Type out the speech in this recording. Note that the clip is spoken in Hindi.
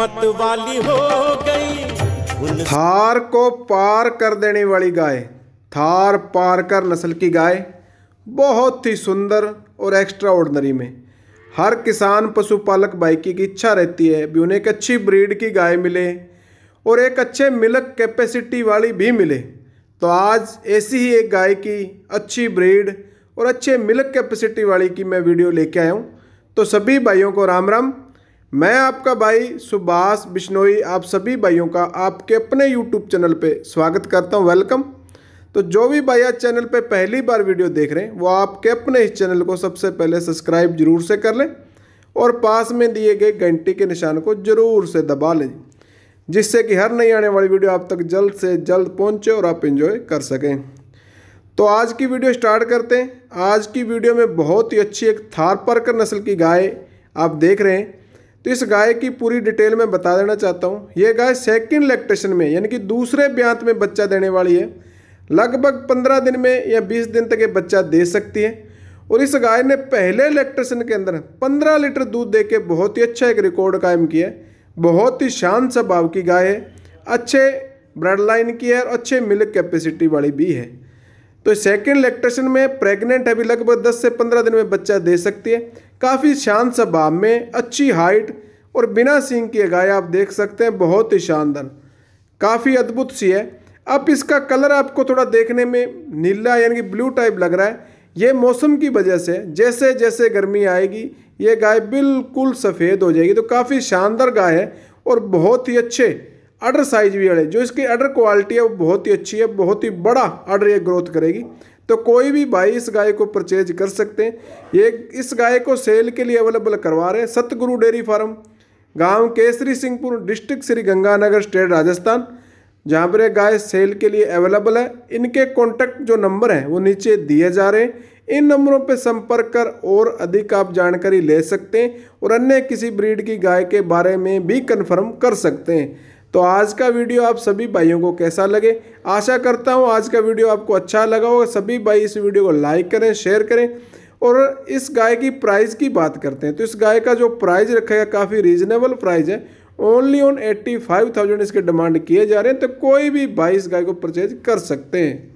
हिम्मत वाली हो गई थार को पार कर देने वाली गाय थार पारकर नस्ल की गाय बहुत ही सुंदर और एक्स्ट्रा ऑर्डनरी में हर किसान पशुपालक बाइकी की इच्छा रहती है भी उन्हें एक अच्छी ब्रीड की गाय मिले और एक अच्छे मिलक कैपेसिटी वाली भी मिले तो आज ऐसी ही एक गाय की अच्छी ब्रीड और अच्छे मिलक कैपेसिटी वाली की मैं वीडियो लेके आया हूँ तो सभी भाइयों को राम राम मैं आपका भाई सुभाष बिश्नोई आप सभी भाइयों का आपके अपने यूट्यूब चैनल पे स्वागत करता हूँ वेलकम तो जो भी भाई आज चैनल पे पहली बार वीडियो देख रहे हैं वो आपके अपने इस चैनल को सबसे पहले सब्सक्राइब जरूर से कर लें और पास में दिए गए घंटी के निशान को ज़रूर से दबा लें जिससे कि हर नई आने वाली वीडियो आप तक जल्द से जल्द पहुँचे और आप इन्जॉय कर सकें तो आज की वीडियो स्टार्ट करते हैं आज की वीडियो में बहुत ही अच्छी एक थार पर्कर नस्ल की गाय आप देख रहे हैं तो इस गाय की पूरी डिटेल में बता देना चाहता हूँ ये गाय सेकंड लैक्टेशन में यानी कि दूसरे ब्यांत में बच्चा देने वाली है लगभग पंद्रह दिन में या बीस दिन तक ये बच्चा दे सकती है और इस गाय ने पहले इलेक्ट्रेशन के अंदर पंद्रह लीटर दूध दे के बहुत ही अच्छा एक रिकॉर्ड कायम किया है बहुत ही शांत स्वभाव की गाय है अच्छे ब्लड लाइन की है और अच्छे मिल्क कैपेसिटी वाली भी है तो सेकेंड लैक्टेशन में प्रेग्नेंट अभी लगभग 10 से 15 दिन में बच्चा दे सकती है काफ़ी शांत स्वभाव में अच्छी हाइट और बिना सींग की गाय आप देख सकते हैं बहुत ही शानदार काफ़ी अद्भुत सी है अब इसका कलर आपको थोड़ा देखने में नीला यानी कि ब्लू टाइप लग रहा है ये मौसम की वजह से जैसे जैसे गर्मी आएगी ये गाय बिल्कुल सफ़ेद हो जाएगी तो काफ़ी शानदार गाय है और बहुत ही अच्छे अर्डर साइज भी है जो इसकी अर्डर क्वालिटी है वो बहुत ही अच्छी है बहुत ही बड़ा अर्डर ये ग्रोथ करेगी तो कोई भी भाई इस गाय को परचेज कर सकते हैं ये इस गाय को सेल के लिए अवेलेबल करवा रहे हैं सतगुरु डेयरी फार्म गांव केसरी सिंहपुर डिस्ट्रिक्ट श्री गंगानगर स्टेट राजस्थान जहाँ पर गाय सेल के लिए अवेलेबल है इनके कॉन्टैक्ट जो नंबर हैं वो नीचे दिए जा रहे हैं इन नंबरों पर संपर्क कर और अधिक आप जानकारी ले सकते हैं और अन्य किसी ब्रीड की गाय के बारे में भी कन्फर्म कर सकते हैं तो आज का वीडियो आप सभी भाइयों को कैसा लगे आशा करता हूँ आज का वीडियो आपको अच्छा लगा होगा सभी भाई इस वीडियो को लाइक करें शेयर करें और इस गाय की प्राइस की बात करते हैं तो इस गाय का जो प्राइस गया काफ़ी रीजनेबल प्राइस है only on eighty five thousand इसके डिमांड किए जा रहे हैं तो कोई भी बाईस गाय को परचेज कर सकते हैं